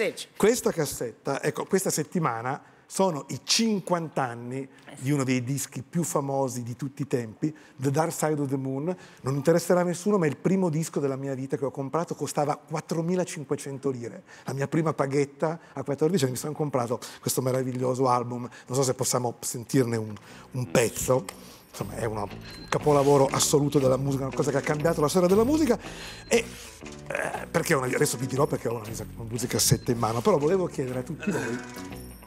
Arrivederci. Questa cassetta, ecco, questa settimana sono i 50 anni eh di uno dei dischi più famosi di tutti i tempi, The Dark Side of the Moon. Non interesserà a nessuno, ma è il primo disco della mia vita che ho comprato, costava 4.500 lire. La mia prima paghetta a 14 anni mi sono comprato questo meraviglioso album. Non so se possiamo sentirne un, un pezzo insomma è un capolavoro assoluto della musica, una cosa che ha cambiato la storia della musica e eh, perché una, adesso vi dirò perché ho una, una musicassetta in mano, però volevo chiedere a tutti voi,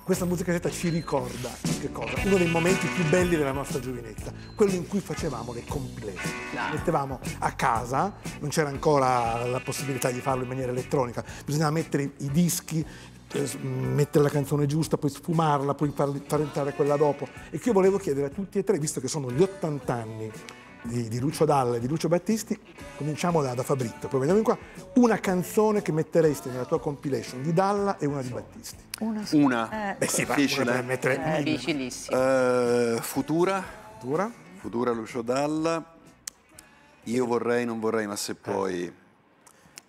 questa musicassetta ci ricorda che cosa? Uno dei momenti più belli della nostra giovinezza, quello in cui facevamo le complete. mettevamo a casa, non c'era ancora la possibilità di farlo in maniera elettronica, bisognava mettere i dischi eh, mettere la canzone giusta, poi sfumarla, poi far, entrare quella dopo. E che io volevo chiedere a tutti e tre, visto che sono gli 80 anni di, di Lucio Dalla e di Lucio Battisti, cominciamo da, da Fabrizio, poi vediamo qua, una canzone che metteresti nella tua compilation di Dalla e una di Battisti. Una? Sì. Una. Eh, Beh sì, difficile. Una mettere, eh, difficilissima. Uh, futura. Futura. Futura Lucio Dalla. Io vorrei, non vorrei, ma se eh. poi... Eh.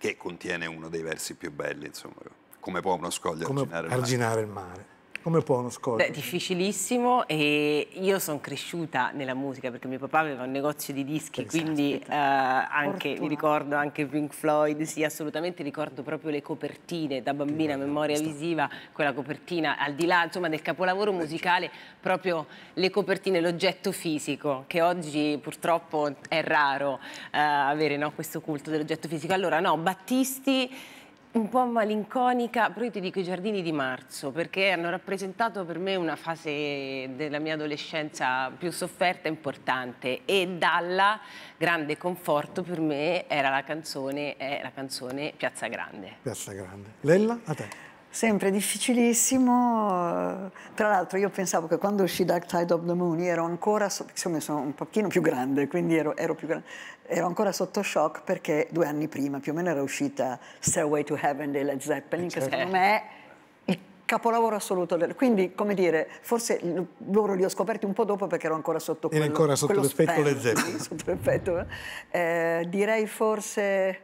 Che contiene uno dei versi più belli, insomma. Come può uno scoglio come arginare, il mare? Il mare. Come può uno scoglio? Beh, difficilissimo e io sono cresciuta nella musica perché mio papà aveva un negozio di dischi, Pensate, quindi eh, anche, mi ricordo anche Pink Floyd, sì assolutamente ricordo proprio le copertine da bambina, bello, memoria questo. visiva, quella copertina al di là insomma del capolavoro musicale, proprio le copertine, l'oggetto fisico che oggi purtroppo è raro eh, avere no, questo culto dell'oggetto fisico. Allora no, Battisti un po' malinconica, però io ti dico i giardini di marzo, perché hanno rappresentato per me una fase della mia adolescenza più sofferta e importante e dalla grande conforto per me era la canzone, è la canzone Piazza Grande. Piazza Grande. Lella, a te sempre difficilissimo. Eh, tra l'altro io pensavo che quando uscì Dark Tide of the Moon ero ancora, insomma sono un pochino più grande, quindi ero, ero, più grande, ero ancora sotto shock perché due anni prima più o meno era uscita Stairway to Heaven dei Led Zeppelin, che eh, certo. secondo me è il capolavoro assoluto. Quindi, come dire, forse loro li ho scoperti un po' dopo perché ero ancora sotto, quello, ancora sotto l'effetto Led Zeppelin. Eh, direi forse...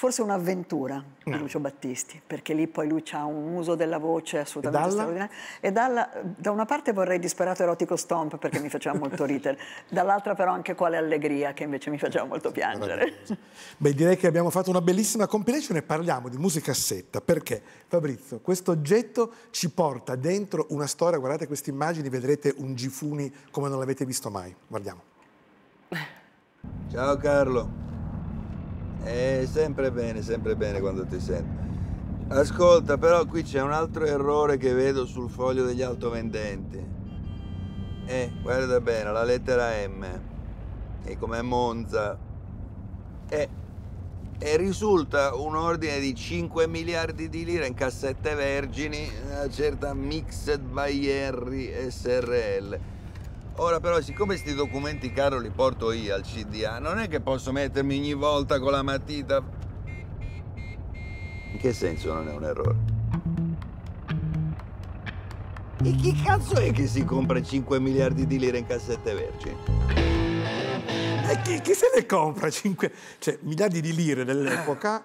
Forse un'avventura di no. Lucio Battisti, perché lì poi lui ha un uso della voce assolutamente e straordinario. E dalla, da una parte vorrei disperato erotico stomp perché mi faceva molto ridere, dall'altra però anche quale allegria che invece mi faceva molto piangere. Beh, direi che abbiamo fatto una bellissima compilation e parliamo di musicassetta, perché Fabrizio, questo oggetto ci porta dentro una storia, guardate queste immagini, vedrete un Gifuni come non l'avete visto mai. Guardiamo. Ciao Carlo. È sempre bene, sempre bene quando ti sento. Ascolta, però qui c'è un altro errore che vedo sul foglio degli altovendenti. Eh, guarda bene, la lettera M, che come Monza, e, eh, e risulta un ordine di 5 miliardi di lire in cassette vergini, una certa Mixed by Henry SRL Ora però, siccome questi documenti caro li porto io al CDA, non è che posso mettermi ogni volta con la matita... In che senso non è un errore? E chi cazzo è che si compra 5 miliardi di lire in cassette vergini? E eh, chi, chi, se le compra 5 cioè, miliardi di lire dell'epoca?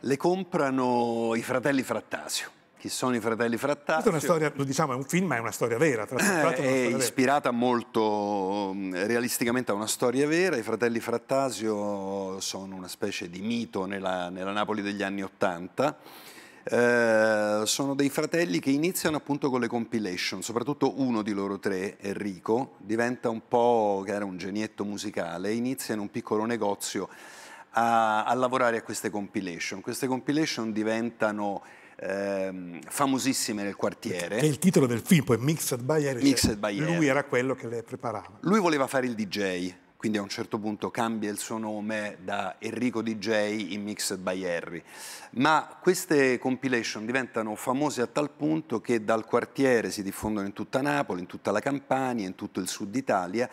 Le comprano i fratelli Frattasio chi sono i fratelli Frattasio. Questa è una storia, lo diciamo, è un film, ma è una storia vera. Tra l'altro, eh, è, è ispirata vera. molto mm, realisticamente a una storia vera. I fratelli Frattasio sono una specie di mito nella, nella Napoli degli anni Ottanta. Eh, sono dei fratelli che iniziano appunto con le compilation, soprattutto uno di loro tre, Enrico, diventa un po' che era un genietto musicale, inizia in un piccolo negozio a, a lavorare a queste compilation. Queste compilation diventano eh, famosissime nel quartiere. Che è il titolo del film, poi Mixed by Eric. Cioè Mixed by Eric. Lui era quello che le preparava. Lui voleva fare il DJ, quindi a un certo punto cambia il suo nome da Enrico DJ in Mixed by Harry. Ma queste compilation diventano famose a tal punto che dal quartiere si diffondono in tutta Napoli, in tutta la Campania, in tutto il sud Italia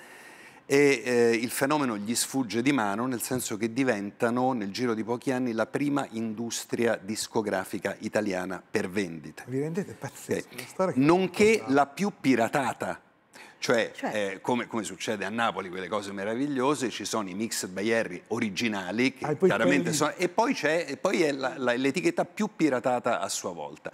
e eh, il fenomeno gli sfugge di mano nel senso che diventano nel giro di pochi anni la prima industria discografica italiana per vendita. Vi rendete pazzesco? Okay. Nonché la più piratata cioè, cioè. Eh, come, come, succede a Napoli, quelle cose meravigliose, ci sono i mix Bayerri originali, ah, e, poi sono, e poi, è l'etichetta più piratata a sua volta.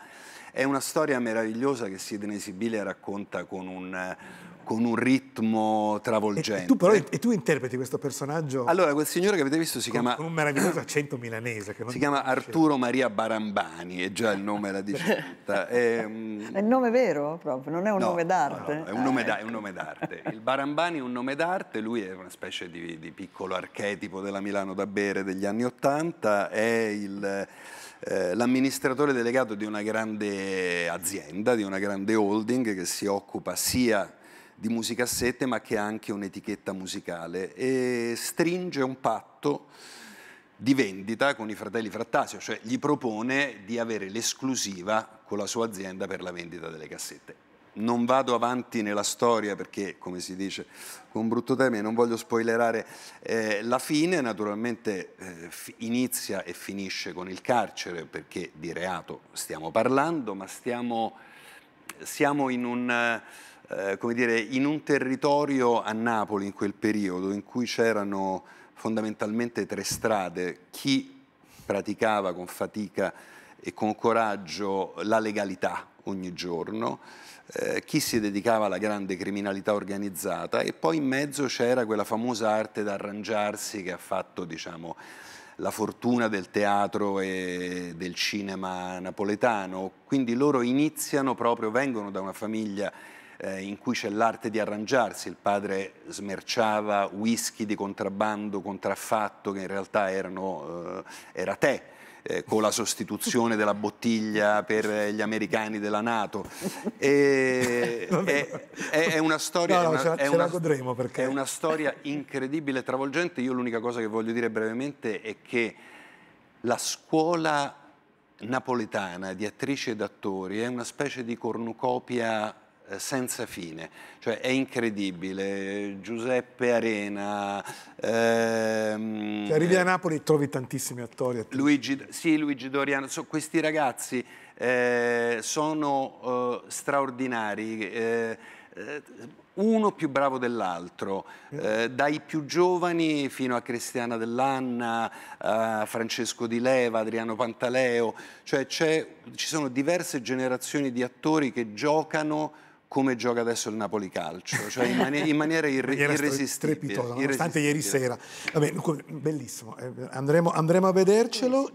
È una storia meravigliosa che Sidney Sibilia racconta con un, con un ritmo travolgente. E, tu però, e, tu interpreti questo personaggio? Allora, quel signore che avete visto si con, chiama... Con un meraviglioso accento milanese. si chiama Arturo Maria Barambani, è già il nome della dice tutta. Ehm, è, è il nome vero proprio, non è un no, nome d'arte? No, no, è, un nome eh, ecco. è un nome d'arte. Il Barambani è un nome d'arte, lui è una specie di, di piccolo archetipo della Milano da bere degli anni Ottanta, è il eh, l'amministratore delegato di una grande azienda, di una grande holding che si occupa sia di musicassette ma che ha anche un'etichetta musicale e stringe un patto di vendita con i fratelli Frattasio, cioè gli propone di avere l'esclusiva con la sua azienda per la vendita delle cassette non vado avanti nella storia perché, come si dice con brutto termine, non voglio spoilerare eh, la fine, naturalmente eh, inizia e finisce con il carcere perché di reato stiamo parlando, ma stiamo, siamo in un, eh, come dire, in un territorio a Napoli in quel periodo in cui c'erano fondamentalmente tre strade, chi praticava con fatica e con coraggio la legalità ogni giorno, eh, chi si dedicava alla grande criminalità organizzata e poi in mezzo c'era quella famosa arte d'arrangiarsi che ha fatto diciamo, la fortuna del teatro e del cinema napoletano. Quindi loro iniziano proprio, vengono da una famiglia eh, in cui c'è l'arte di arrangiarsi, il padre smerciava whisky di contrabbando, contraffatto, che in realtà erano, eh, era tè eh, con la sostituzione della bottiglia per gli americani della Nato. E, è, è, una storia... No, no, una, è, una, perché... è una storia incredibile e travolgente. Io l'unica cosa che voglio dire brevemente è che la scuola napoletana di attrici ed attori è una specie di cornucopia eh, senza fine, cioè è incredibile, Giuseppe Arena... Ehm, cioè, arrivi a Napoli trovi tantissimi attori. attori. Luigi, sì, Luigi Doriano, so, questi ragazzi eh, sono eh, straordinari, eh, uno più bravo dell'altro, eh. Eh, dai più giovani fino a Cristiana Dell'Anna, a Francesco Di Leva, Adriano Pantaleo, cioè ci sono diverse generazioni di attori che giocano come gioca adesso il Napoli Calcio, cioè in, mani in maniera, irre maniera irresistibile. Trepitosa, nonostante irresistibile. ieri sera. Vabbè, bellissimo, eh, andremo, andremo a vedercelo.